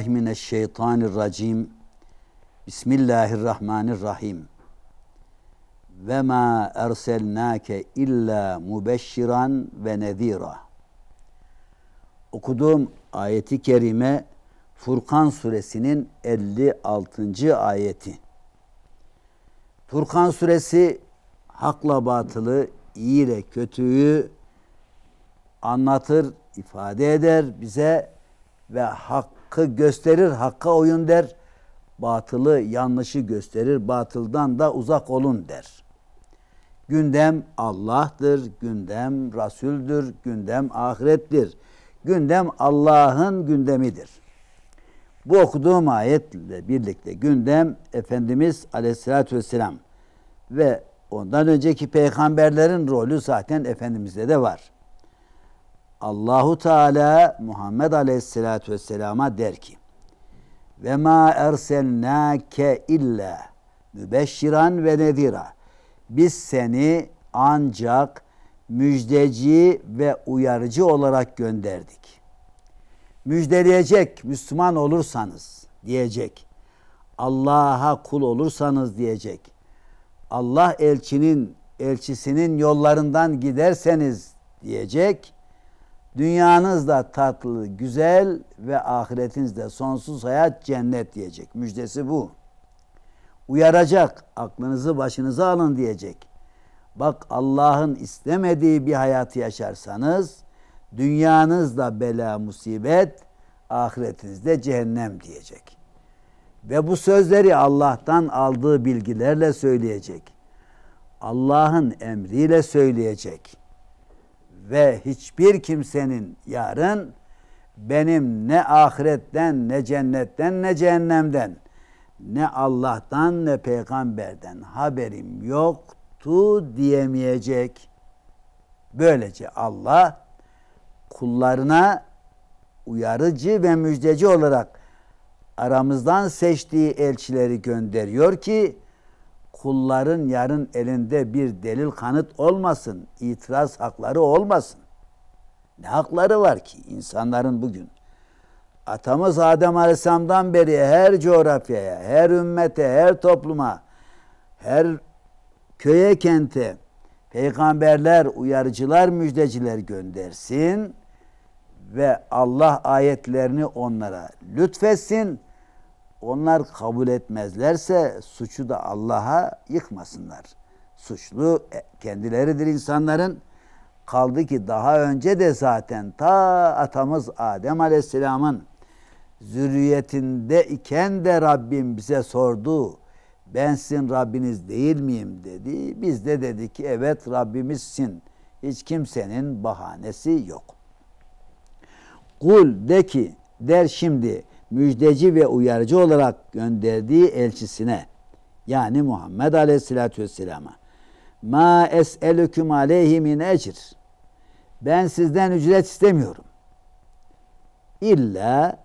billahi mineşşeytanirracim. Bismillahirrahmanirrahim. Ve ma erselnake illa mubeşşiran ve nezira. Okuduğum ayeti kerime Furkan suresinin 56. ayeti. Furkan suresi hakla batılı, iyi ile kötüyü anlatır, ifade eder bize ve hak hakkı gösterir, hakka oyun der. Batılı yanlışı gösterir, batıldan da uzak olun der. Gündem Allah'tır, gündem rasul'dür, gündem ahirettir. Gündem Allah'ın gündemidir. Bu okuduğum ayetle birlikte gündem Efendimiz Aleyhisselatü Vesselam ve ondan önceki peygamberlerin rolü zaten Efendimiz'de de var. Allahu Teala Muhammed Aleyhisselatü Vesselam'a der ki ve ma erselnake illa mübeşşiran ve nedira. Biz seni ancak müjdeci ve uyarıcı olarak gönderdik. Müjdeleyecek Müslüman olursanız diyecek. Allah'a kul olursanız diyecek. Allah elçinin elçisinin yollarından giderseniz diyecek Dünyanız da tatlı, güzel ve ahiretiniz de sonsuz hayat cennet diyecek. Müjdesi bu. Uyaracak, aklınızı başınıza alın diyecek. Bak Allah'ın istemediği bir hayatı yaşarsanız dünyanız da bela musibet, ahiretiniz de cehennem diyecek. Ve bu sözleri Allah'tan aldığı bilgilerle söyleyecek. Allah'ın emriyle söyleyecek.'' ve hiçbir kimsenin yarın benim ne ahiretten ne cennetten ne cehennemden ne Allah'tan ne peygamberden haberim yoktu diyemeyecek. Böylece Allah kullarına uyarıcı ve müjdeci olarak aramızdan seçtiği elçileri gönderiyor ki kulların yarın elinde bir delil kanıt olmasın, itiraz hakları olmasın. Ne hakları var ki insanların bugün? Atamız Adem Aleyhisselam'dan beri her coğrafyaya, her ümmete, her topluma, her köye, kente peygamberler, uyarıcılar, müjdeciler göndersin ve Allah ayetlerini onlara lütfetsin onlar kabul etmezlerse suçu da Allah'a yıkmasınlar. Suçlu e, kendileridir insanların. Kaldı ki daha önce de zaten ta atamız Adem Aleyhisselam'ın zürriyetinde iken de Rabbim bize sordu. Ben sizin Rabbiniz değil miyim dedi. Biz de dedik ki evet Rabbimizsin. Hiç kimsenin bahanesi yok. Kul de ki der şimdi müjdeci ve uyarıcı olarak gönderdiği elçisine yani Muhammed Aleyhisselatü Vesselam'a ma es'elüküm aleyhi min ecir ben sizden ücret istemiyorum. İlla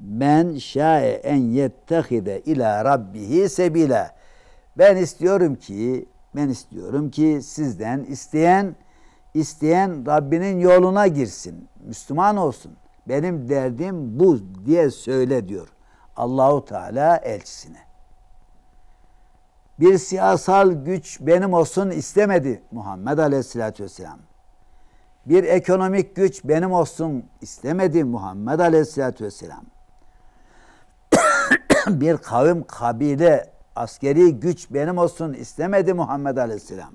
ben şae en yettehide ila rabbihi sebila. Ben istiyorum ki ben istiyorum ki sizden isteyen isteyen Rabbinin yoluna girsin. Müslüman olsun. Benim derdim bu diye söyle diyor Allahu Teala elçisine. Bir siyasal güç benim olsun istemedi Muhammed Aleyhisselatü Vesselam. Bir ekonomik güç benim olsun istemedi Muhammed Aleyhisselatü Vesselam. bir kavim, kabile, askeri güç benim olsun istemedi Muhammed Aleyhisselam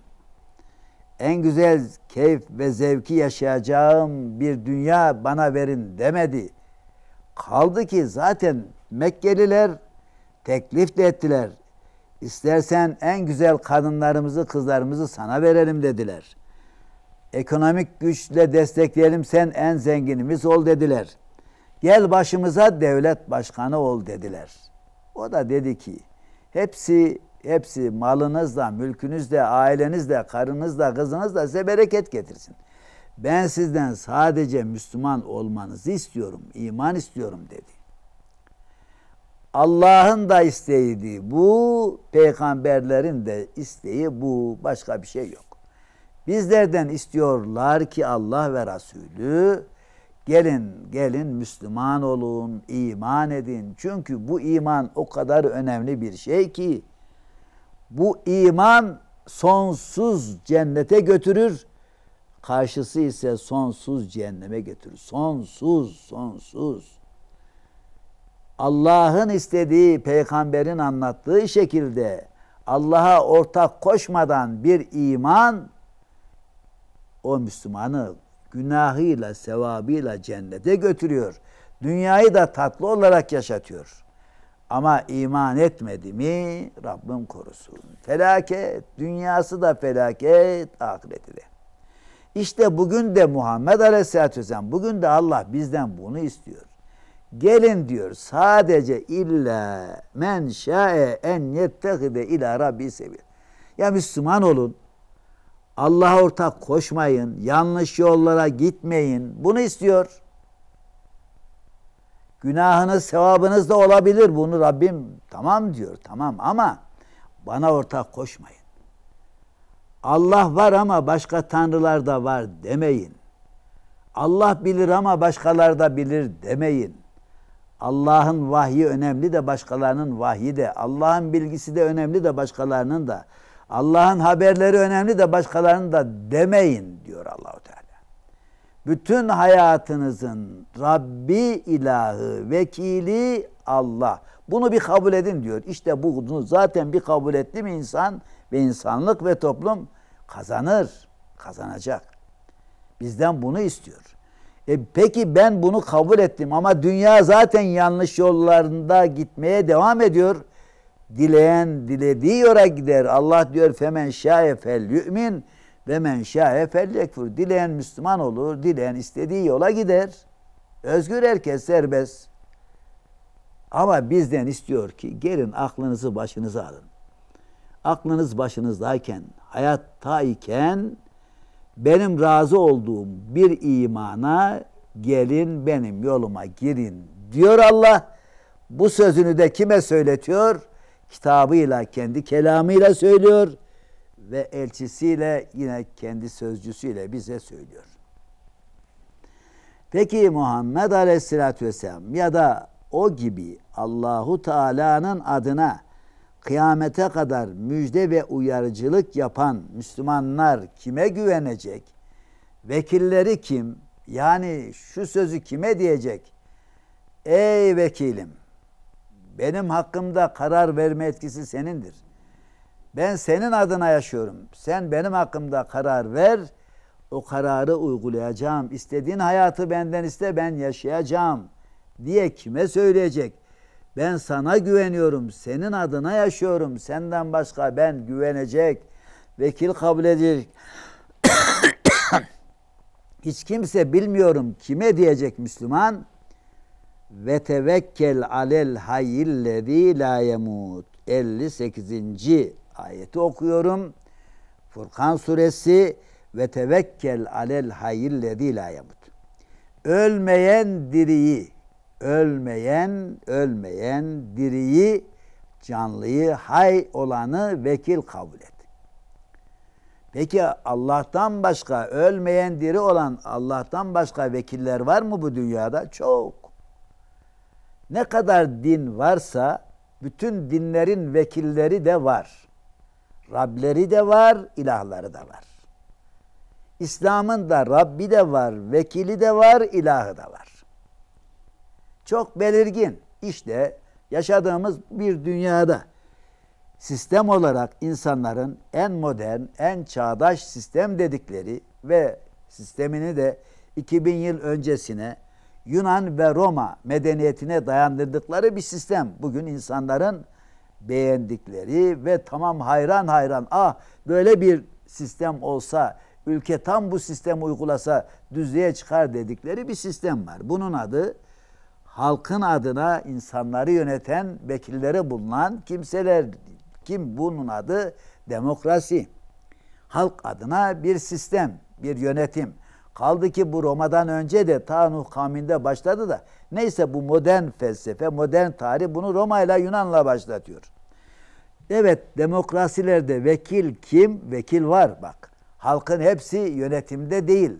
en güzel keyif ve zevki yaşayacağım bir dünya bana verin demedi. Kaldı ki zaten Mekkeliler teklif de ettiler. İstersen en güzel kadınlarımızı, kızlarımızı sana verelim dediler. Ekonomik güçle destekleyelim sen en zenginimiz ol dediler. Gel başımıza devlet başkanı ol dediler. O da dedi ki hepsi Hepsi malınızla, mülkünüzle, ailenizle, karınızla, kızınızla size bereket getirsin. Ben sizden sadece Müslüman olmanızı istiyorum, iman istiyorum dedi. Allah'ın da isteğiydi bu, peygamberlerin de isteği bu, başka bir şey yok. Bizlerden istiyorlar ki Allah ve Resulü gelin gelin Müslüman olun, iman edin. Çünkü bu iman o kadar önemli bir şey ki bu iman sonsuz cennete götürür. Karşısı ise sonsuz cehenneme götürür. Sonsuz, sonsuz. Allah'ın istediği, peygamberin anlattığı şekilde Allah'a ortak koşmadan bir iman o Müslümanı günahıyla, sevabıyla cennete götürüyor. Dünyayı da tatlı olarak yaşatıyor. Ama iman etmedi mi Rabbim korusun. Felaket, dünyası da felaket, ahireti de. İşte bugün de Muhammed Aleyhisselatü Vesselam, bugün de Allah bizden bunu istiyor. Gelin diyor sadece illa men şa'e en yettehide ila Rabbi sebil. Ya Müslüman olun. Allah'a ortak koşmayın. Yanlış yollara gitmeyin. Bunu istiyor. Günahınız, sevabınız da olabilir. Bunu Rabbim tamam diyor, tamam ama bana ortak koşmayın. Allah var ama başka tanrılar da var demeyin. Allah bilir ama başkalar da bilir demeyin. Allah'ın vahyi önemli de başkalarının vahyi de. Allah'ın bilgisi de önemli de başkalarının da. Allah'ın haberleri önemli de başkalarının da demeyin diyor Allahu Teala. Bütün hayatınızın Rabbi ilahı, vekili Allah. Bunu bir kabul edin diyor. İşte bunu zaten bir kabul etti mi insan ve insanlık ve toplum kazanır, kazanacak. Bizden bunu istiyor. E peki ben bunu kabul ettim ama dünya zaten yanlış yollarında gitmeye devam ediyor. Dileyen dilediği yola gider. Allah diyor femen şaye fel yu'min. Ve men şahe felyekfur. Dileyen Müslüman olur, dileyen istediği yola gider. Özgür herkes serbest. Ama bizden istiyor ki gelin aklınızı başınıza alın. Aklınız başınızdayken, hayattayken benim razı olduğum bir imana gelin benim yoluma girin diyor Allah. Bu sözünü de kime söyletiyor? Kitabıyla, kendi kelamıyla söylüyor ve elçisiyle yine kendi sözcüsüyle bize söylüyor. Peki Muhammed Aleyhisselatü Vesselam ya da o gibi Allahu Teala'nın adına kıyamete kadar müjde ve uyarıcılık yapan Müslümanlar kime güvenecek? Vekilleri kim? Yani şu sözü kime diyecek? Ey vekilim benim hakkımda karar verme etkisi senindir. Ben senin adına yaşıyorum. Sen benim hakkımda karar ver. O kararı uygulayacağım. İstediğin hayatı benden iste ben yaşayacağım diye kime söyleyecek? Ben sana güveniyorum. Senin adına yaşıyorum. Senden başka ben güvenecek. Vekil kabul edecek. Hiç kimse bilmiyorum kime diyecek Müslüman? Ve tevekkel alel hayyillezî la yemut. 58. Ayeti okuyorum. Furkan suresi ve tevekkel alel hayyillezî la yamut. Ölmeyen diriyi, ölmeyen, ölmeyen diriyi, canlıyı, hay olanı vekil kabul et. Peki Allah'tan başka ölmeyen diri olan Allah'tan başka vekiller var mı bu dünyada? Çok. Ne kadar din varsa bütün dinlerin vekilleri de var. Rableri de var, ilahları da var. İslam'ın da Rabbi de var, vekili de var, ilahı da var. Çok belirgin. İşte yaşadığımız bir dünyada sistem olarak insanların en modern, en çağdaş sistem dedikleri ve sistemini de 2000 yıl öncesine Yunan ve Roma medeniyetine dayandırdıkları bir sistem. Bugün insanların beğendikleri ve tamam hayran hayran ah böyle bir sistem olsa ülke tam bu sistemi uygulasa düzlüğe çıkar dedikleri bir sistem var. Bunun adı halkın adına insanları yöneten vekillere bulunan kimseler kim bunun adı demokrasi. Halk adına bir sistem, bir yönetim. Kaldı ki bu Roma'dan önce de ta Nuh kavminde başladı da neyse bu modern felsefe, modern tarih bunu Roma ile Yunan'la başlatıyor. Evet demokrasilerde vekil kim? Vekil var bak. Halkın hepsi yönetimde değil.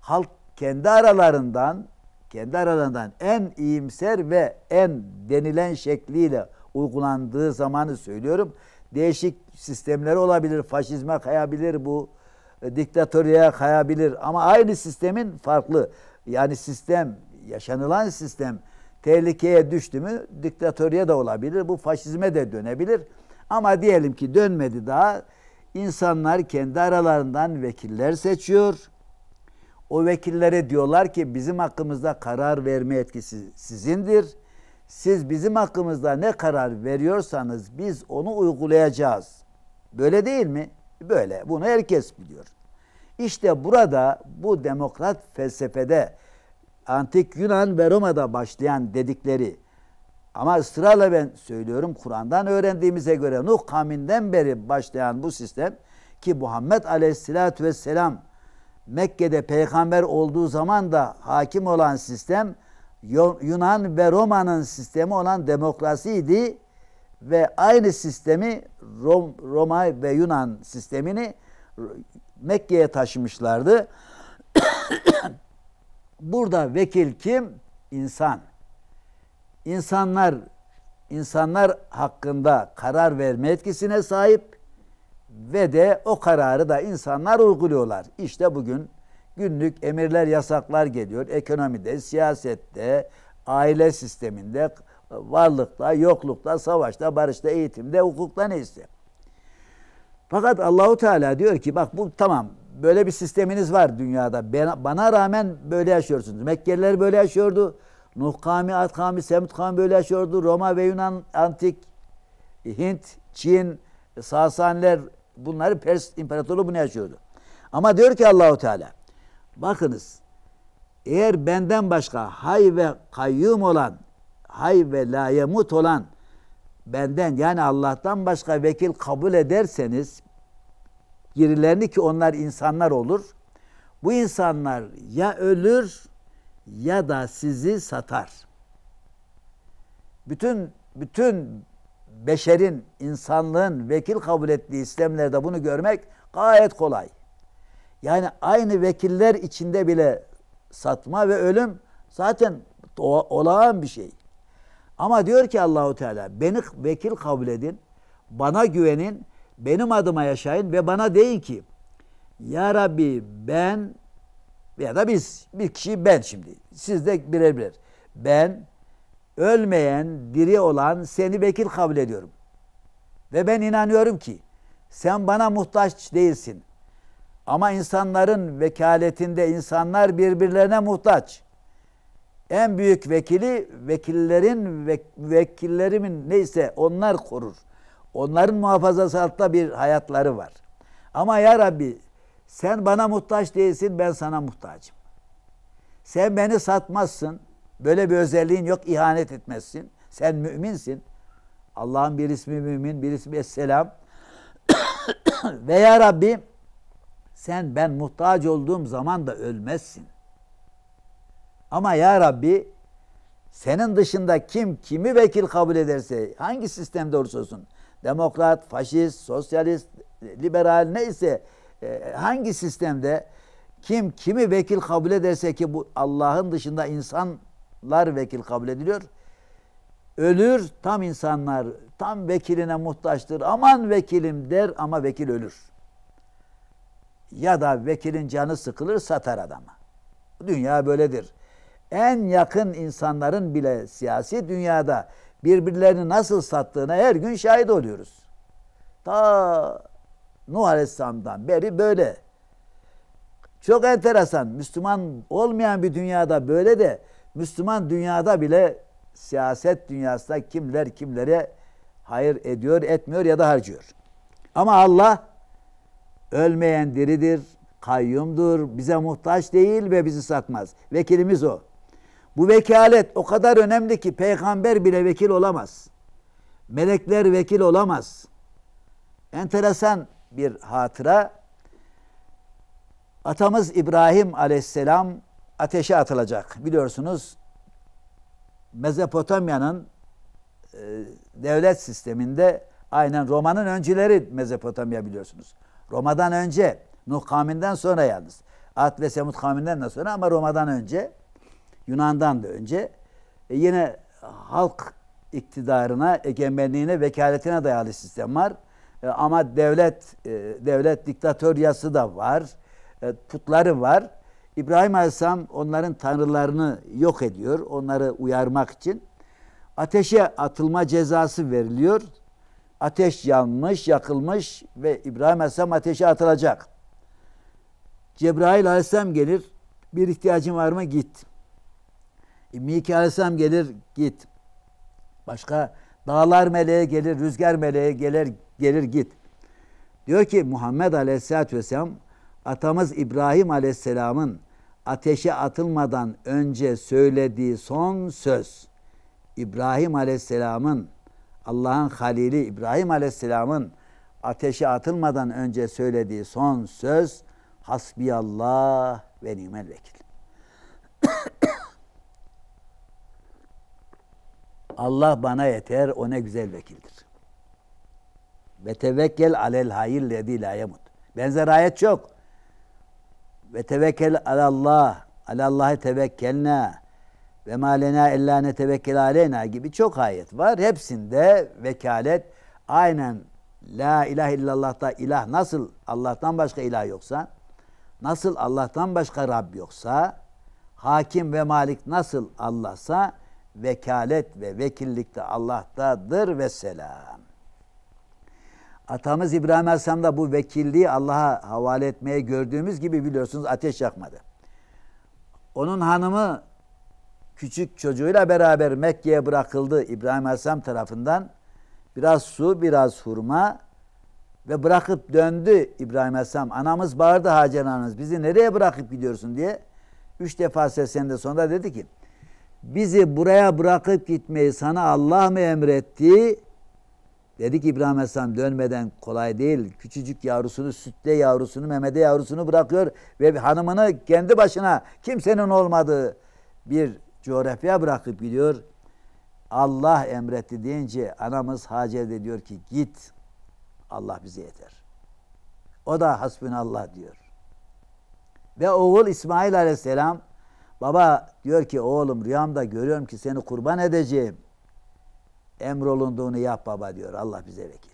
Halk kendi aralarından kendi aralarından en iyimser ve en denilen şekliyle uygulandığı zamanı söylüyorum. Değişik sistemleri olabilir, faşizme kayabilir bu e, diktatörlüğe kayabilir ama aynı sistemin farklı. Yani sistem, yaşanılan sistem tehlikeye düştü mü diktatörlüğe de olabilir. Bu faşizme de dönebilir. Ama diyelim ki dönmedi daha. insanlar kendi aralarından vekiller seçiyor. O vekillere diyorlar ki bizim hakkımızda karar verme etkisi sizindir. Siz bizim hakkımızda ne karar veriyorsanız biz onu uygulayacağız. Böyle değil mi? Böyle. Bunu herkes biliyor. İşte burada bu demokrat felsefede antik Yunan ve Roma'da başlayan dedikleri ama ısrarla ben söylüyorum Kur'an'dan öğrendiğimize göre Nuh kavminden beri başlayan bu sistem ki Muhammed Aleyhisselatü Vesselam Mekke'de peygamber olduğu zaman da hakim olan sistem Yunan ve Roma'nın sistemi olan demokrasiydi ve aynı sistemi Rom, Roma ve Yunan sistemini Mekke'ye taşımışlardı. Burada vekil kim? İnsan. İnsanlar insanlar hakkında karar verme etkisine sahip ve de o kararı da insanlar uyguluyorlar. İşte bugün günlük emirler, yasaklar geliyor. Ekonomide, siyasette, aile sisteminde, varlıkta, yoklukta, savaşta, barışta, eğitimde, hukukta neyse. Fakat Allahu Teala diyor ki bak bu tamam böyle bir sisteminiz var dünyada. Ben, bana rağmen böyle yaşıyorsunuz. Mekkeliler böyle yaşıyordu. Nuh kavmi, Ad kavmi, Semut kavmi böyle yaşıyordu. Roma ve Yunan, Antik, Hint, Çin, Sasaniler bunları Pers İmparatorluğu bunu yaşıyordu. Ama diyor ki Allahu Teala bakınız eğer benden başka hay ve kayyum olan hay ve layemut olan benden yani Allah'tan başka vekil kabul ederseniz girilerini ki onlar insanlar olur. Bu insanlar ya ölür ya da sizi satar. Bütün bütün beşerin, insanlığın vekil kabul ettiği sistemlerde bunu görmek gayet kolay. Yani aynı vekiller içinde bile satma ve ölüm zaten olağan bir şey. Ama diyor ki Allahu Teala beni vekil kabul edin. Bana güvenin. Benim adıma yaşayın ve bana deyin ki Ya Rabbi ben ya da biz bir kişi ben şimdi. Siz de birer birer. Ben ölmeyen, diri olan seni vekil kabul ediyorum. Ve ben inanıyorum ki sen bana muhtaç değilsin. Ama insanların vekaletinde insanlar birbirlerine muhtaç. En büyük vekili vekillerin ve vekillerimin neyse onlar korur. Onların muhafazası altında bir hayatları var. Ama ya Rabbi sen bana muhtaç değilsin ben sana muhtacım. Sen beni satmazsın. Böyle bir özelliğin yok ihanet etmezsin. Sen müminsin. Allah'ın bir ismi mümin bir ismi esselam. ve ya Rabbi sen ben muhtaç olduğum zaman da ölmezsin. Ama ya Rabbi senin dışında kim kimi vekil kabul ederse hangi sistem doğrusu olsun demokrat, faşist, sosyalist, liberal neyse e, hangi sistemde kim kimi vekil kabul ederse ki bu Allah'ın dışında insanlar vekil kabul ediliyor. Ölür tam insanlar, tam vekiline muhtaçtır. Aman vekilim der ama vekil ölür. Ya da vekilin canı sıkılır satar adamı. Dünya böyledir en yakın insanların bile siyasi dünyada birbirlerini nasıl sattığına her gün şahit oluyoruz. Ta Nuh Aleyhisselam'dan beri böyle. Çok enteresan. Müslüman olmayan bir dünyada böyle de Müslüman dünyada bile siyaset dünyasında kimler kimlere hayır ediyor, etmiyor ya da harcıyor. Ama Allah ölmeyen diridir, kayyumdur, bize muhtaç değil ve bizi satmaz. Vekilimiz o. Bu vekalet o kadar önemli ki peygamber bile vekil olamaz. Melekler vekil olamaz. Enteresan bir hatıra. Atamız İbrahim aleyhisselam ateşe atılacak. Biliyorsunuz Mezopotamya'nın e, devlet sisteminde aynen Roma'nın öncüleri Mezopotamya biliyorsunuz. Roma'dan önce Nuh kavminden sonra yalnız. Ad ve Semud kavminden sonra ama Roma'dan önce Yunan'dan da önce e, yine halk iktidarına, egemenliğine, vekaletine dayalı sistem var. E, ama devlet e, devlet diktatoryası da var. E, putları var. İbrahim Aleyhisselam onların tanrılarını yok ediyor. Onları uyarmak için. Ateşe atılma cezası veriliyor. Ateş yanmış, yakılmış ve İbrahim Aleyhisselam ateşe atılacak. Cebrail Aleyhisselam gelir. Bir ihtiyacın var mı? Git. E, Miki Aleyhisselam gelir git. Başka dağlar meleği gelir, rüzgar meleği gelir, gelir git. Diyor ki Muhammed Aleyhisselatü Vesselam atamız İbrahim Aleyhisselam'ın ateşe atılmadan önce söylediği son söz. İbrahim Aleyhisselam'ın Allah'ın halili İbrahim Aleyhisselam'ın ateşe atılmadan önce söylediği son söz Hasbiyallah ve nimel vekil. Allah bana yeter, o ne güzel vekildir. Ve tevekkel alel hayir dedi la yemut. Benzer ayet çok. Ve tevekkel alallah, alallahi tevekkelna ve ma lena illa ne netevekkel aleyna gibi çok ayet var. Hepsinde vekalet aynen la ilahe illallah'ta ilah nasıl Allah'tan başka ilah yoksa, nasıl Allah'tan başka Rab yoksa, hakim ve malik nasıl Allah'sa, vekalet ve vekillikte Allah'tadır ve selam. Atamız İbrahim Aleyhisselam da bu vekilliği Allah'a havale etmeye gördüğümüz gibi biliyorsunuz ateş yakmadı. Onun hanımı küçük çocuğuyla beraber Mekke'ye bırakıldı İbrahim Aleyhisselam tarafından. Biraz su, biraz hurma ve bırakıp döndü İbrahim Aleyhisselam. Anamız bağırdı Hacer anamız bizi nereye bırakıp gidiyorsun diye. Üç defa seslendi sonra dedi ki bizi buraya bırakıp gitmeyi sana Allah mı emretti? Dedi ki İbrahim Aleyhisselam dönmeden kolay değil. Küçücük yavrusunu, sütle yavrusunu, memede yavrusunu bırakıyor ve hanımını kendi başına kimsenin olmadığı bir coğrafya bırakıp gidiyor. Allah emretti deyince anamız Hacer de diyor ki git Allah bize yeter. O da hasbinallah diyor. Ve oğul İsmail Aleyhisselam Baba diyor ki oğlum rüyamda görüyorum ki seni kurban edeceğim. Emrolunduğunu yap baba diyor. Allah bize vekil.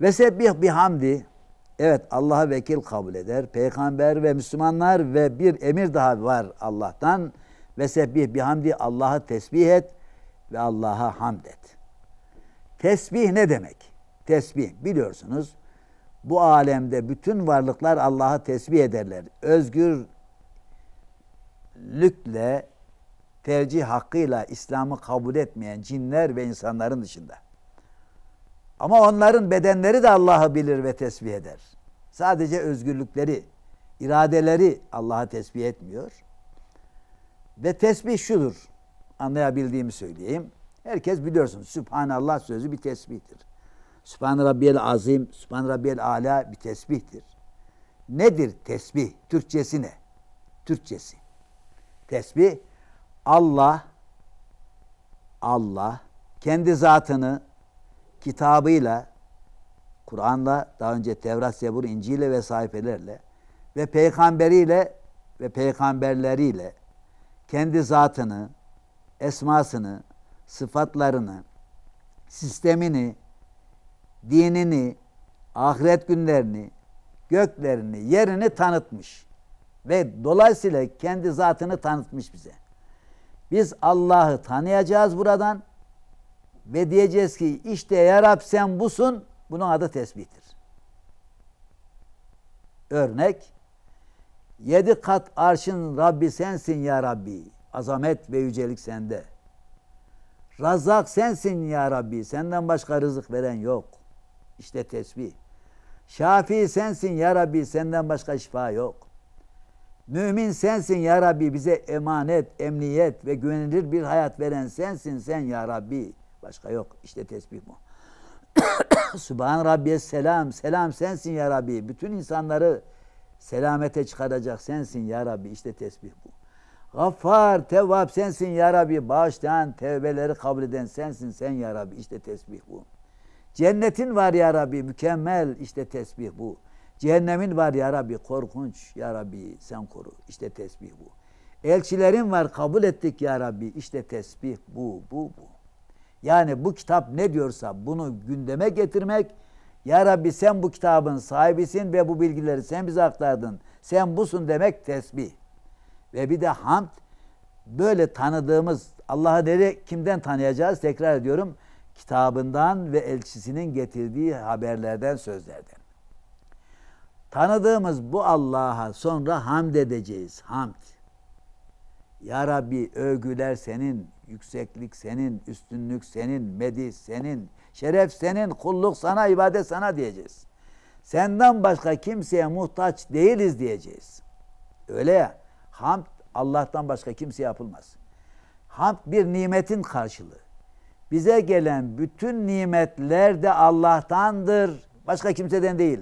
Ve sebbih bihamdi. Evet Allah'a vekil kabul eder. Peygamber ve Müslümanlar ve bir emir daha var Allah'tan. Ve sebbih bihamdi Allah'ı tesbih et ve Allah'a hamd et. Tesbih ne demek? Tesbih biliyorsunuz bu alemde bütün varlıklar Allah'ı tesbih ederler. Özgür lükle tercih hakkıyla İslam'ı kabul etmeyen cinler ve insanların dışında. Ama onların bedenleri de Allah'ı bilir ve tesbih eder. Sadece özgürlükleri, iradeleri Allah'a tesbih etmiyor. Ve tesbih şudur. Anlayabildiğimi söyleyeyim. Herkes biliyorsun. Sübhanallah sözü bir tesbihtir. Sübhan Rabbiyel Azim, Sübhan Rabbiyel Ala bir tesbihtir. Nedir tesbih? Türkçesi ne? Türkçesi tesbih Allah Allah kendi zatını kitabıyla Kur'an'la daha önce Tevrat, Zebur, İncil'le ve sayfelerle ve peygamberiyle ve peygamberleriyle kendi zatını, esmasını, sıfatlarını, sistemini, dinini, ahiret günlerini, göklerini, yerini tanıtmış ve dolayısıyla kendi zatını tanıtmış bize. Biz Allah'ı tanıyacağız buradan ve diyeceğiz ki işte ya Rab sen busun bunun adı tesbihtir. Örnek yedi kat arşın Rabbi sensin ya Rabbi. Azamet ve yücelik sende. Razak sensin ya Rabbi. Senden başka rızık veren yok. İşte tesbih. Şafii sensin ya Rabbi. Senden başka şifa yok. Mümin sensin ya Rabbi bize emanet, emniyet ve güvenilir bir hayat veren sensin sen ya Rabbi. Başka yok. işte tesbih bu. Subhan Rabbiye selam, selam sensin ya Rabbi. Bütün insanları selamete çıkaracak sensin ya Rabbi. İşte tesbih bu. Gaffar, tevvab sensin ya Rabbi. Bağışlayan, tevbeleri kabul eden sensin sen ya Rabbi. İşte tesbih bu. Cennetin var ya Rabbi mükemmel işte tesbih bu. Cehennemin var ya Rabbi korkunç ya Rabbi sen koru. İşte tesbih bu. Elçilerin var kabul ettik ya Rabbi. İşte tesbih bu, bu, bu. Yani bu kitap ne diyorsa bunu gündeme getirmek. Ya Rabbi sen bu kitabın sahibisin ve bu bilgileri sen bize aktardın. Sen busun demek tesbih. Ve bir de hamd böyle tanıdığımız Allah'ı nereye kimden tanıyacağız? Tekrar ediyorum kitabından ve elçisinin getirdiği haberlerden, sözlerden. Tanıdığımız bu Allah'a sonra hamd edeceğiz. Hamd. Ya Rabbi övgüler senin, yükseklik senin, üstünlük senin, medih senin, şeref senin, kulluk sana, ibadet sana diyeceğiz. Senden başka kimseye muhtaç değiliz diyeceğiz. Öyle ya, hamd Allah'tan başka kimse yapılmaz. Hamd bir nimetin karşılığı. Bize gelen bütün nimetler de Allah'tandır. Başka kimseden değil.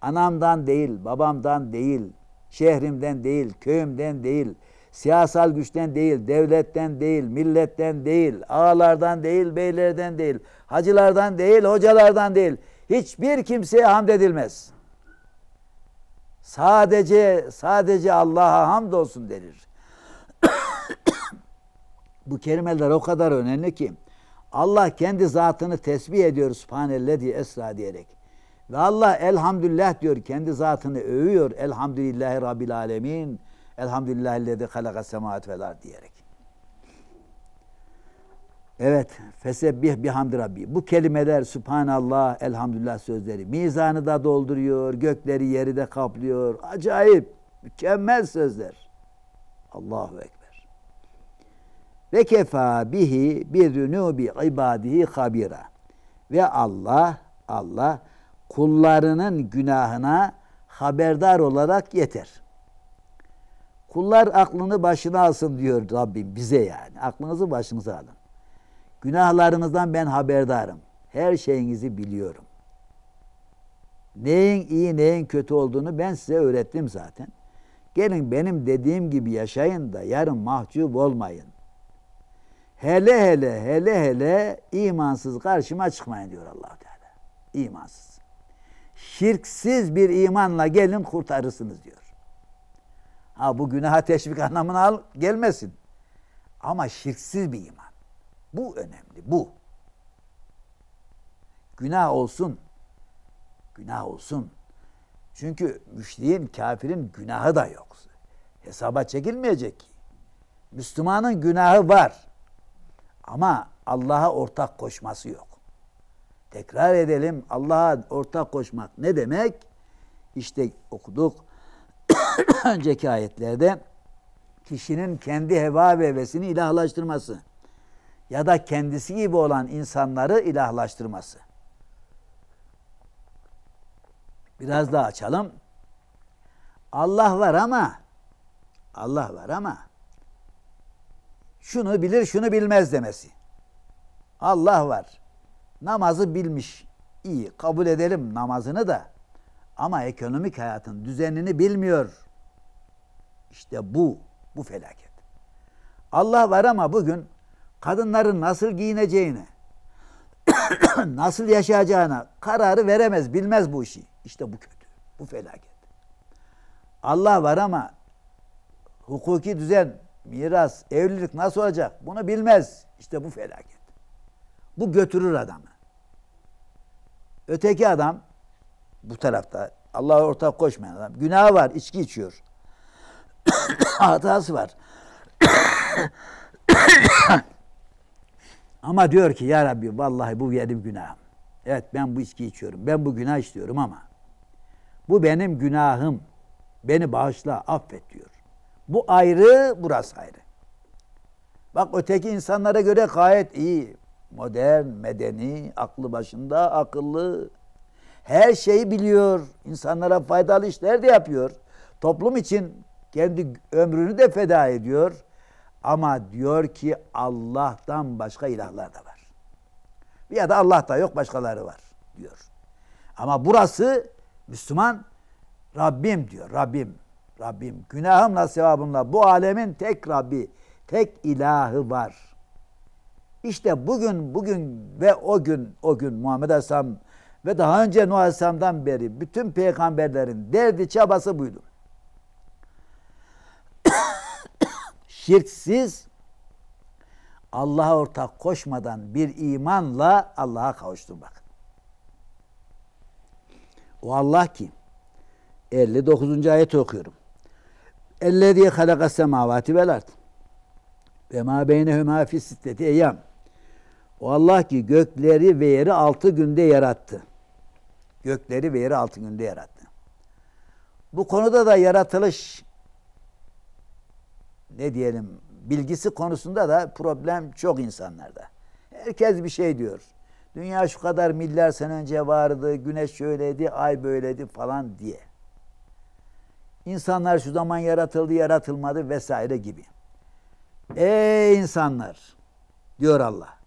Anamdan değil, babamdan değil, şehrimden değil, köyümden değil, siyasal güçten değil, devletten değil, milletten değil, ağalardan değil, beylerden değil, hacılardan değil, hocalardan değil. Hiçbir kimseye hamd edilmez. Sadece sadece Allah'a hamd olsun denir. Bu kelimeler o kadar önemli ki Allah kendi zatını tesbih ediyor Sübhanellezi Esra diyerek. Ve Allah elhamdülillah diyor. Kendi zatını övüyor. Elhamdülillahi Rabbil Alemin. Elhamdülillahillezi halaka semaat velar diyerek. Evet. Fesebbih bihamd Rabbi. Bu kelimeler Subhanallah, Elhamdülillah sözleri. Mizanı da dolduruyor. Gökleri yeri de kaplıyor. Acayip. Mükemmel sözler. Allahu Ekber. Ve kefa bihi bi zunubi ibadihi habira. Ve Allah, Allah kullarının günahına haberdar olarak yeter. Kullar aklını başına alsın diyor Rabbim bize yani. Aklınızı başınıza alın. Günahlarınızdan ben haberdarım. Her şeyinizi biliyorum. Neyin iyi neyin kötü olduğunu ben size öğrettim zaten. Gelin benim dediğim gibi yaşayın da yarın mahcup olmayın. Hele hele hele hele imansız karşıma çıkmayın diyor allah Teala. İmansız şirksiz bir imanla gelin kurtarırsınız diyor. Ha bu günaha teşvik anlamına al, gelmesin. Ama şirksiz bir iman. Bu önemli, bu. Günah olsun. Günah olsun. Çünkü müşriğin, kafirin günahı da yok. Hesaba çekilmeyecek ki. Müslümanın günahı var. Ama Allah'a ortak koşması yok. Tekrar edelim Allah'a ortak koşmak ne demek? İşte okuduk önceki ayetlerde kişinin kendi heva ve hevesini ilahlaştırması ya da kendisi gibi olan insanları ilahlaştırması. Biraz daha açalım. Allah var ama Allah var ama şunu bilir şunu bilmez demesi. Allah var. Namazı bilmiş. İyi kabul edelim namazını da. Ama ekonomik hayatın düzenini bilmiyor. İşte bu, bu felaket. Allah var ama bugün kadınların nasıl giyineceğine nasıl yaşayacağına kararı veremez, bilmez bu işi. İşte bu kötü, bu felaket. Allah var ama hukuki düzen, miras, evlilik nasıl olacak bunu bilmez. İşte bu felaket. Bu götürür adamı. Öteki adam bu tarafta Allah'a ortak koşmayan adam. Günah var, içki içiyor. Hatası var. ama diyor ki ya Rabbi vallahi bu benim günahım. Evet ben bu içki içiyorum. Ben bu günah işliyorum ama bu benim günahım. Beni bağışla, affet diyor. Bu ayrı, burası ayrı. Bak öteki insanlara göre gayet iyi modern, medeni, aklı başında, akıllı. Her şeyi biliyor. İnsanlara faydalı işler de yapıyor. Toplum için kendi ömrünü de feda ediyor. Ama diyor ki Allah'tan başka ilahlar da var. Ya da Allah da yok başkaları var diyor. Ama burası Müslüman Rabbim diyor. Rabbim. Rabbim. Günahımla sevabımla bu alemin tek Rabbi, tek ilahı var.'' İşte bugün, bugün ve o gün, o gün Muhammed Aleyhisselam ve daha önce Nuh Aleyhisselam'dan beri bütün peygamberlerin derdi, çabası buydu. Şirksiz, Allah'a ortak koşmadan bir imanla Allah'a kavuşturmak. O Allah kim? 59. ayet okuyorum. Ellezî halakas semâvâti vel ard. Ve mâ beynehumâ fî sitteti eyyâm. O Allah ki gökleri ve yeri altı günde yarattı. Gökleri ve yeri altı günde yarattı. Bu konuda da yaratılış ne diyelim bilgisi konusunda da problem çok insanlarda. Herkes bir şey diyor. Dünya şu kadar milyar sene önce vardı, güneş şöyleydi, ay böyleydi falan diye. İnsanlar şu zaman yaratıldı, yaratılmadı vesaire gibi. Ey insanlar diyor Allah.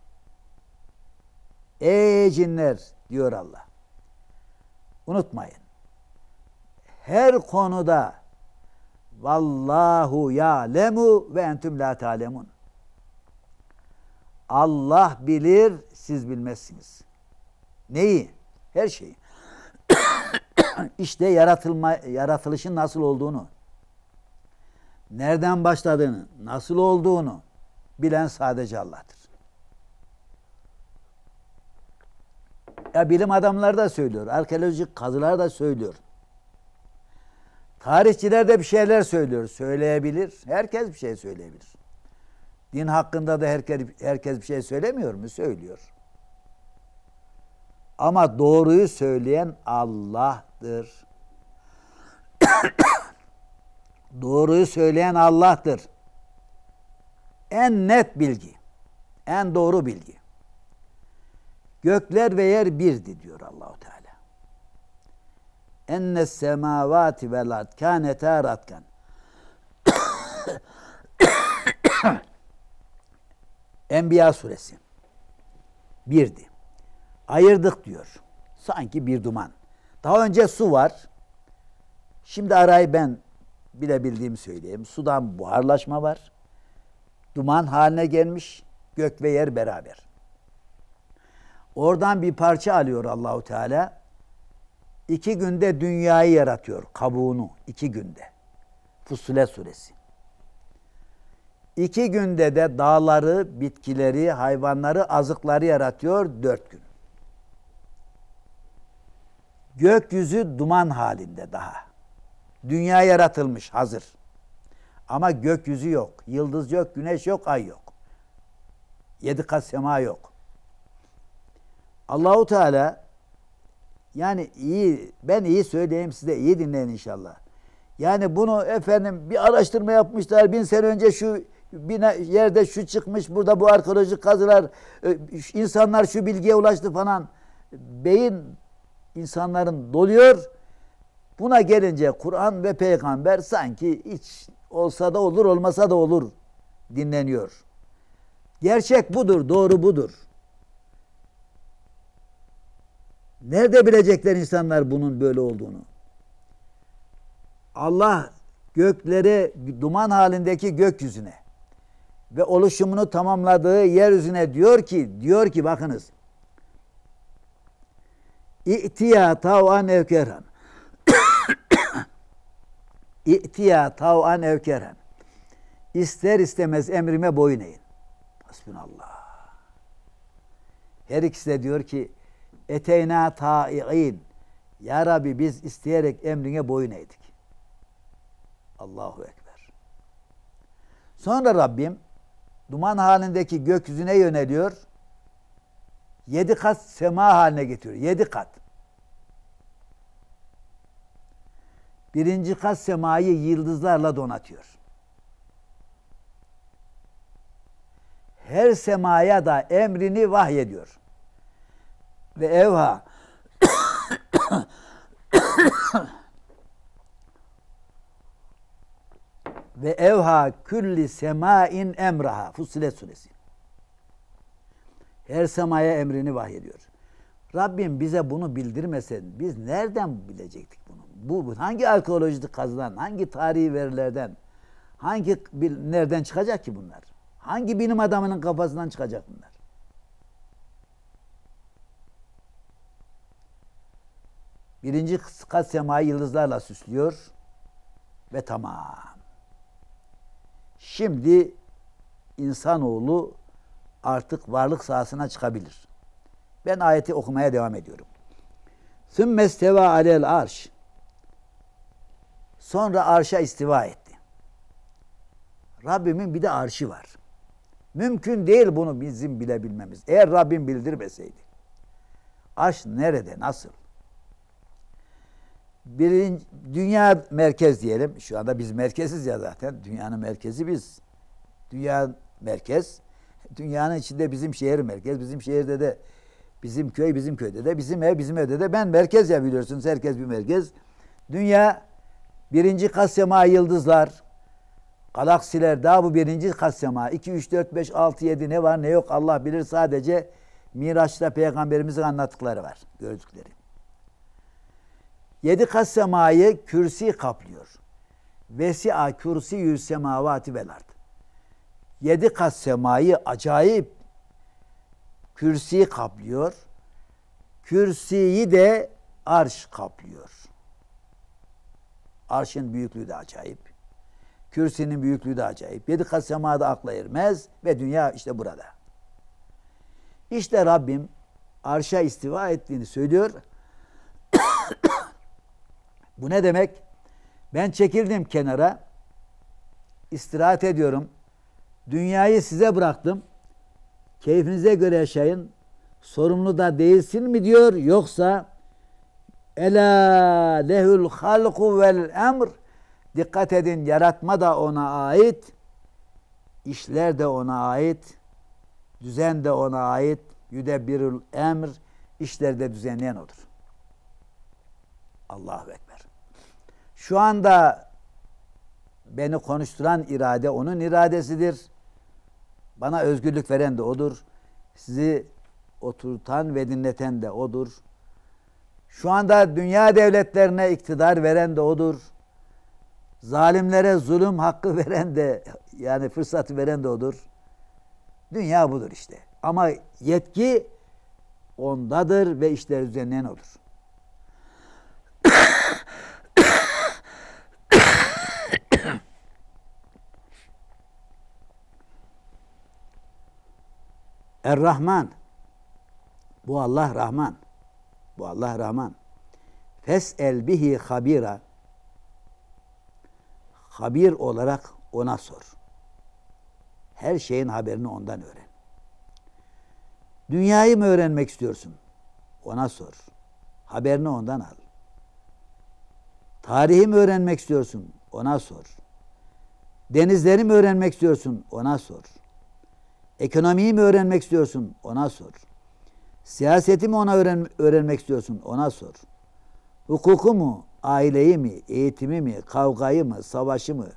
Ey cinler diyor Allah. Unutmayın. Her konuda vallahu ya'lemu ve entüm la ta'lemun. Allah bilir, siz bilmezsiniz. Neyi? Her şeyi. İşte yaratılma, yaratılışın nasıl olduğunu, nereden başladığını, nasıl olduğunu bilen sadece Allah'tır. Ya bilim adamları da söylüyor. Arkeolojik kazılar da söylüyor. Tarihçiler de bir şeyler söylüyor. Söyleyebilir. Herkes bir şey söyleyebilir. Din hakkında da herkes, herkes bir şey söylemiyor mu? Söylüyor. Ama doğruyu söyleyen Allah'tır. doğruyu söyleyen Allah'tır. En net bilgi. En doğru bilgi. Gökler ve yer birdi diyor Allahu Teala. Enne semavati vel ard kânetâ ratkan. Enbiya suresi. Birdi. Ayırdık diyor. Sanki bir duman. Daha önce su var. Şimdi arayı ben bilebildiğimi söyleyeyim. Sudan buharlaşma var. Duman haline gelmiş. Gök ve yer beraber. Oradan bir parça alıyor Allahu Teala. İki günde dünyayı yaratıyor kabuğunu iki günde. Fussilet suresi. İki günde de dağları, bitkileri, hayvanları, azıkları yaratıyor dört gün. Gökyüzü duman halinde daha. Dünya yaratılmış hazır. Ama gökyüzü yok, yıldız yok, güneş yok, ay yok. Yedi kat sema yok. Allahu Teala yani iyi ben iyi söyleyeyim size iyi dinleyin inşallah. Yani bunu efendim bir araştırma yapmışlar bin sene önce şu bina, yerde şu çıkmış burada bu arkeolojik kazılar e, insanlar şu bilgiye ulaştı falan. Beyin insanların doluyor. Buna gelince Kur'an ve peygamber sanki hiç olsa da olur olmasa da olur dinleniyor. Gerçek budur, doğru budur. Nerede bilecekler insanlar bunun böyle olduğunu? Allah göklere, duman halindeki gökyüzüne ve oluşumunu tamamladığı yeryüzüne diyor ki, diyor ki bakınız. İ'tiya tav'an evkerhan. İ'tiya tav'an evkerhan. İster istemez emrime boyun eğin. Hasbunallah. Her ikisi de diyor ki eteyna ta'i'in. Ya Rabbi biz isteyerek emrine boyun eğdik. Allahu Ekber. Sonra Rabbim duman halindeki gökyüzüne yöneliyor. Yedi kat sema haline getiriyor. Yedi kat. Birinci kat semayı yıldızlarla donatıyor. Her semaya da emrini vahyediyor ve evha ve evha külli semain emraha Fussilet suresi. Her semaya emrini vahyediyor. Rabbim bize bunu bildirmesen, biz nereden bilecektik bunu? Bu hangi arkeolojide kazılan, hangi tarihi verilerden, hangi nereden çıkacak ki bunlar? Hangi bilim adamının kafasından çıkacak bunlar? Birinci kat semayı yıldızlarla süslüyor ve tamam. Şimdi insanoğlu artık varlık sahasına çıkabilir. Ben ayeti okumaya devam ediyorum. Sümme isteva alel arş. Sonra arşa istiva etti. Rabbimin bir de arşi var. Mümkün değil bunu bizim bilebilmemiz. Eğer Rabbim bildirmeseydi. Arş nerede, nasıl? birinci, dünya merkez diyelim. Şu anda biz merkeziz ya zaten. Dünyanın merkezi biz. Dünya merkez. Dünyanın içinde bizim şehir merkez. Bizim şehirde de bizim köy, bizim köyde de bizim ev, bizim evde de ben merkez ya biliyorsunuz. Herkes bir merkez. Dünya birinci kasyama yıldızlar. Galaksiler daha bu birinci kasyama. 2, 3, 4, 5, 6, 7 ne var ne yok Allah bilir sadece Miraç'ta peygamberimizin anlattıkları var. Gördükleri. Yedi kat semayı kürsi kaplıyor. Vesi'a kürsi yüz semavati vel Yedi kat semayı acayip kürsi kaplıyor. Kürsiyi de arş kaplıyor. Arşın büyüklüğü de acayip. Kürsinin büyüklüğü de acayip. Yedi kat semada akla ermez ve dünya işte burada. İşte Rabbim arşa istiva ettiğini söylüyor. Bu ne demek? Ben çekildim kenara, istirahat ediyorum. Dünyayı size bıraktım. Keyfinize göre yaşayın. Sorumlu da değilsin mi diyor yoksa Ela lehül halku vel emr Dikkat edin yaratma da ona ait, işler de ona ait, düzen de ona ait, Yüde yüdebbirül emr, işlerde düzenleyen odur. Allahu Ekber. Şu anda beni konuşturan irade onun iradesidir. Bana özgürlük veren de odur. Sizi oturtan ve dinleten de odur. Şu anda dünya devletlerine iktidar veren de odur. Zalimlere zulüm hakkı veren de yani fırsatı veren de odur. Dünya budur işte. Ama yetki ondadır ve işleri düzenleyen olur. Er-Rahman. Bu Allah Rahman. Bu Allah Rahman. Fes'el bihi habira. Habir olarak ona sor. Her şeyin haberini ondan öğren. Dünyayı mı öğrenmek istiyorsun? Ona sor. Haberini ondan al. Tarihi mi öğrenmek istiyorsun? Ona sor. Denizleri mi öğrenmek istiyorsun? Ona sor. Ekonomiyi mi öğrenmek istiyorsun? Ona sor. Siyaseti mi ona öğren öğrenmek istiyorsun? Ona sor. Hukuku mu? Aileyi mi? Eğitimi mi? Kavgayı mı? Savaşı mı?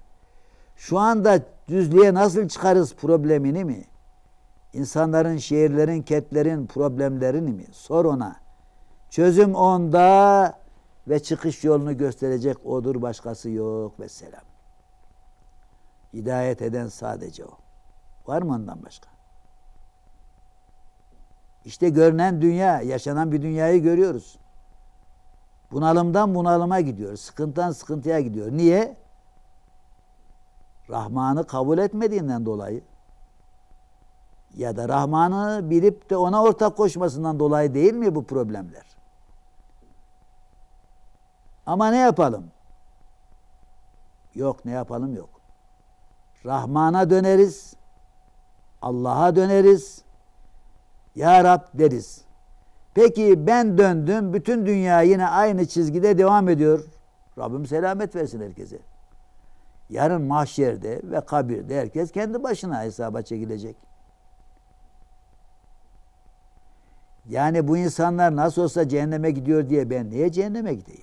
Şu anda düzlüğe nasıl çıkarız problemini mi? İnsanların, şehirlerin, ketlerin problemlerini mi? Sor ona. Çözüm onda ve çıkış yolunu gösterecek odur başkası yok ve selam. Hidayet eden sadece o. Var mı ondan başka? İşte görünen dünya, yaşanan bir dünyayı görüyoruz. Bunalımdan bunalıma gidiyor. Sıkıntıdan sıkıntıya gidiyor. Niye? Rahman'ı kabul etmediğinden dolayı. Ya da Rahman'ı bilip de ona ortak koşmasından dolayı değil mi bu problemler? Ama ne yapalım? Yok ne yapalım yok. Rahman'a döneriz. Allah'a döneriz. Ya Rab deriz. Peki ben döndüm, bütün dünya yine aynı çizgide devam ediyor. Rabbim selamet versin herkese. Yarın mahşerde ve kabirde herkes kendi başına hesaba çekilecek. Yani bu insanlar nasıl olsa cehenneme gidiyor diye ben niye cehenneme gideyim?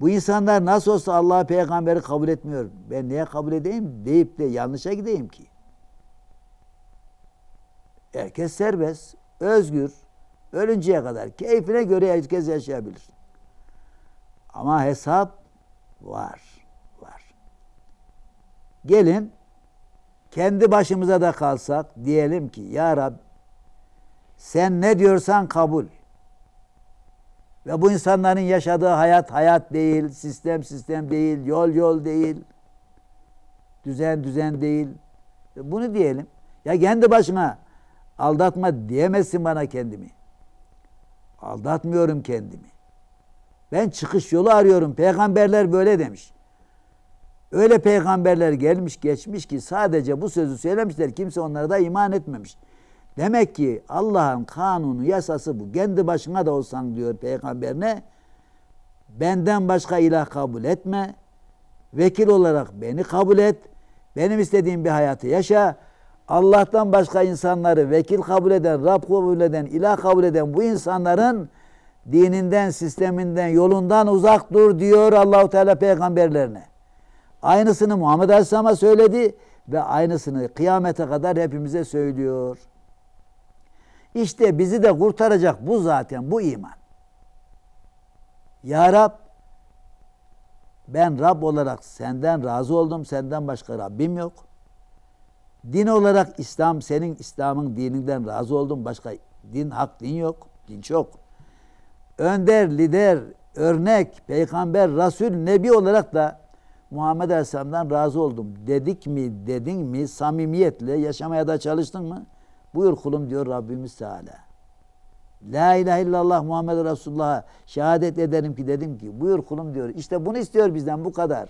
Bu insanlar nasıl olsa Allah'a peygamberi kabul etmiyor. Ben niye kabul edeyim deyip de yanlışa gideyim ki? Herkes serbest, özgür. Ölünceye kadar keyfine göre herkes yaşayabilir. Ama hesap var, var. Gelin kendi başımıza da kalsak diyelim ki ya Rab sen ne diyorsan kabul. Ve bu insanların yaşadığı hayat hayat değil, sistem sistem değil, yol yol değil, düzen düzen değil. Bunu diyelim. Ya kendi başına Aldatma diyemezsin bana kendimi. Aldatmıyorum kendimi. Ben çıkış yolu arıyorum. Peygamberler böyle demiş. Öyle peygamberler gelmiş geçmiş ki sadece bu sözü söylemişler. Kimse onlara da iman etmemiş. Demek ki Allah'ın kanunu, yasası bu. Kendi başına da olsan diyor peygamberine benden başka ilah kabul etme. Vekil olarak beni kabul et. Benim istediğim bir hayatı yaşa. Allah'tan başka insanları vekil kabul eden, Rab kabul eden, ilah kabul eden bu insanların dininden, sisteminden, yolundan uzak dur diyor Allahu Teala peygamberlerine. Aynısını Muhammed Aleyhisselam'a söyledi ve aynısını kıyamete kadar hepimize söylüyor. İşte bizi de kurtaracak bu zaten bu iman. Ya Rab ben Rab olarak senden razı oldum. Senden başka Rabbim yok.'' Din olarak İslam senin İslam'ın dininden razı oldum. Başka din hak din yok. Din çok. Önder, lider, örnek, peygamber, rasul, nebi olarak da Muhammed Aleyhisselam'dan razı oldum. Dedik mi, dedin mi, samimiyetle yaşamaya da çalıştın mı? Buyur kulum diyor Rabbimiz Teala. La ilahe illallah Muhammed Resulullah'a şehadet ederim ki dedim ki buyur kulum diyor. işte bunu istiyor bizden bu kadar.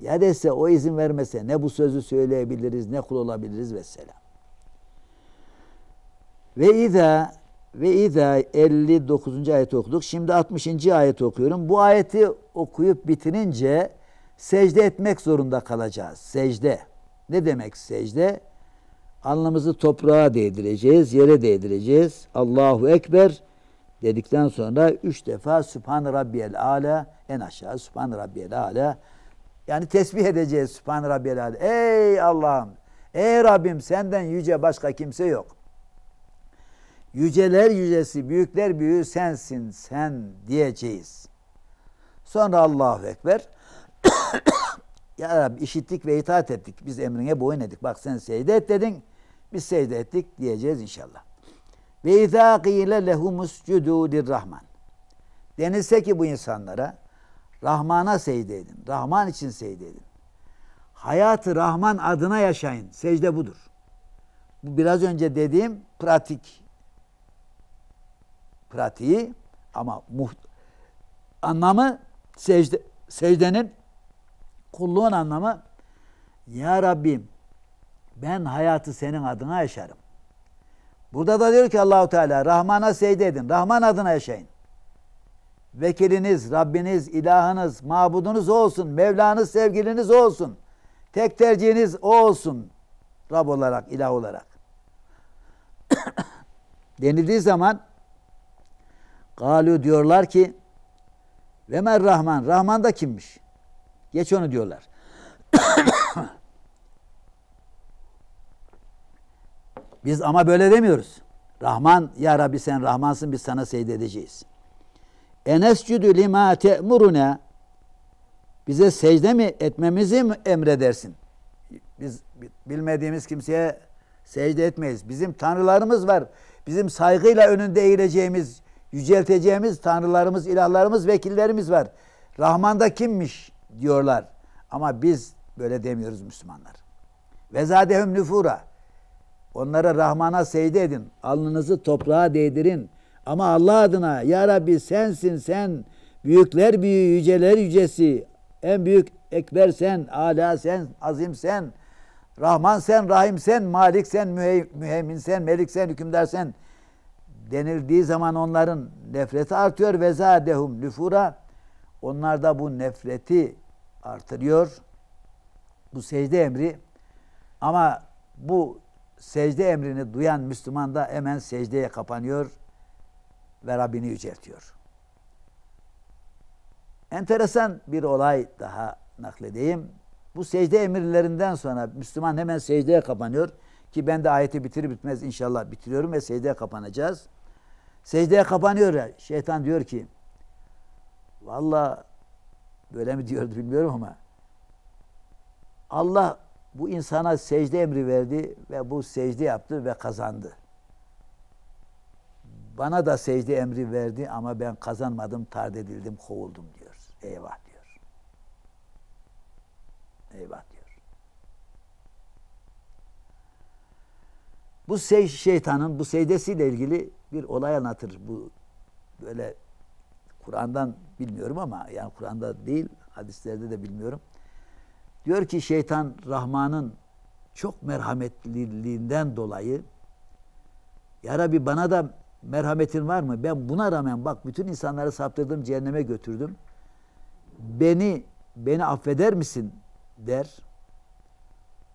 Ya dese o izin vermese ne bu sözü söyleyebiliriz ne kul olabiliriz vesselam. Ve izâ ve izâ 59. ayet okuduk. Şimdi 60. ayet okuyorum. Bu ayeti okuyup bitirince secde etmek zorunda kalacağız. Secde. Ne demek secde? Alnımızı toprağa değdireceğiz, yere değdireceğiz. Allahu Ekber dedikten sonra üç defa Sübhan Rabbiyel Ala en aşağı Sübhan Rabbiyel Ala yani tesbih edeceğiz Sübhane Rabbiyel Adi. Ey Allah'ım, ey Rabbim senden yüce başka kimse yok. Yüceler yücesi, büyükler büyüğü sensin, sen diyeceğiz. Sonra Allahu Ekber. ya Rabbi işittik ve itaat ettik. Biz emrine boyun edik. Bak sen secde et dedin. Biz secde ettik diyeceğiz inşallah. Ve izâ gîle lehumuscudû rahman. Denilse ki bu insanlara Rahman'a secde edin. Rahman için secde edin. Hayatı Rahman adına yaşayın. Secde budur. Bu biraz önce dediğim pratik. Pratiği ama muht anlamı secde, secdenin kulluğun anlamı Ya Rabbim ben hayatı senin adına yaşarım. Burada da diyor ki Allahu Teala Rahman'a secde edin. Rahman adına yaşayın. Vekiliniz, Rabbiniz, ilahınız, mabudunuz olsun. Mevlanız, sevgiliniz olsun. Tek tercihiniz o olsun. Rab olarak, ilah olarak. Denildiği zaman Galu diyorlar ki ve mer Rahman. Rahman da kimmiş? Geç onu diyorlar. Biz ama böyle demiyoruz. Rahman, Ya Rabbi sen Rahmansın biz sana secde edeceğiz. Enescüdü lima te'muruna bize secde mi etmemizi mi emredersin? Biz bilmediğimiz kimseye secde etmeyiz. Bizim tanrılarımız var. Bizim saygıyla önünde eğileceğimiz, yücelteceğimiz tanrılarımız, ilahlarımız, vekillerimiz var. Rahman da kimmiş diyorlar. Ama biz böyle demiyoruz Müslümanlar. Vezadehüm nüfura. Onlara Rahman'a secde edin. Alnınızı toprağa değdirin. Ama Allah adına ya Rabbi sensin sen. Büyükler büyüğü, yüceler yücesi. En büyük ekber sen, ala sen, azim sen. Rahman sen, Rahim sen, Malik sen, Müheymin sen, Melik sen, Hükümdar sen denildiği zaman onların nefreti artıyor. Ve zadehum nüfura. Onlar da bu nefreti artırıyor. Bu secde emri. Ama bu secde emrini duyan Müslüman da hemen secdeye kapanıyor ve Rabbini yüceltiyor. Enteresan bir olay daha nakledeyim. Bu secde emirlerinden sonra Müslüman hemen secdeye kapanıyor. Ki ben de ayeti bitirip bitmez inşallah bitiriyorum ve secdeye kapanacağız. Secdeye kapanıyor ya. Şeytan diyor ki valla böyle mi diyordu bilmiyorum ama Allah bu insana secde emri verdi ve bu secde yaptı ve kazandı. Bana da secde emri verdi ama ben kazanmadım, tard edildim, kovuldum diyor. Eyvah diyor. Eyvah diyor. Bu şey, şeytanın bu secdesiyle ilgili bir olay anlatır. Bu böyle Kur'an'dan bilmiyorum ama yani Kur'an'da değil, hadislerde de bilmiyorum. Diyor ki şeytan Rahman'ın çok merhametliliğinden dolayı ya Rabbi bana da merhametin var mı? Ben buna rağmen bak bütün insanları saptırdım, cehenneme götürdüm. Beni beni affeder misin der.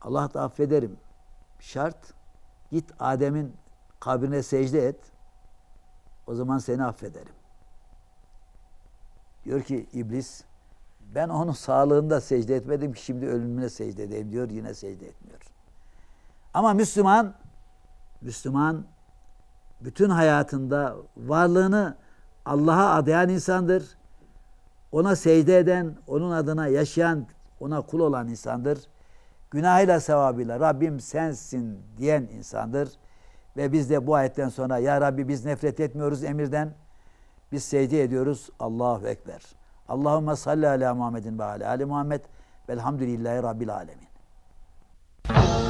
Allah da affederim. Şart git Adem'in kabrine secde et. O zaman seni affederim. Diyor ki iblis ben onun sağlığında secde etmedim ki şimdi ölümüne secde edeyim diyor. Yine secde etmiyor. Ama Müslüman Müslüman bütün hayatında varlığını Allah'a adayan insandır. Ona secde eden, onun adına yaşayan, ona kul olan insandır. Günahıyla sevabıyla Rabbim sensin diyen insandır. Ve biz de bu ayetten sonra ya Rabbi biz nefret etmiyoruz emirden. Biz secde ediyoruz. Allahu Ekber. Allahümme salli ala Muhammedin ve ala Ali Muhammed. Velhamdülillahi Rabbil Alemin.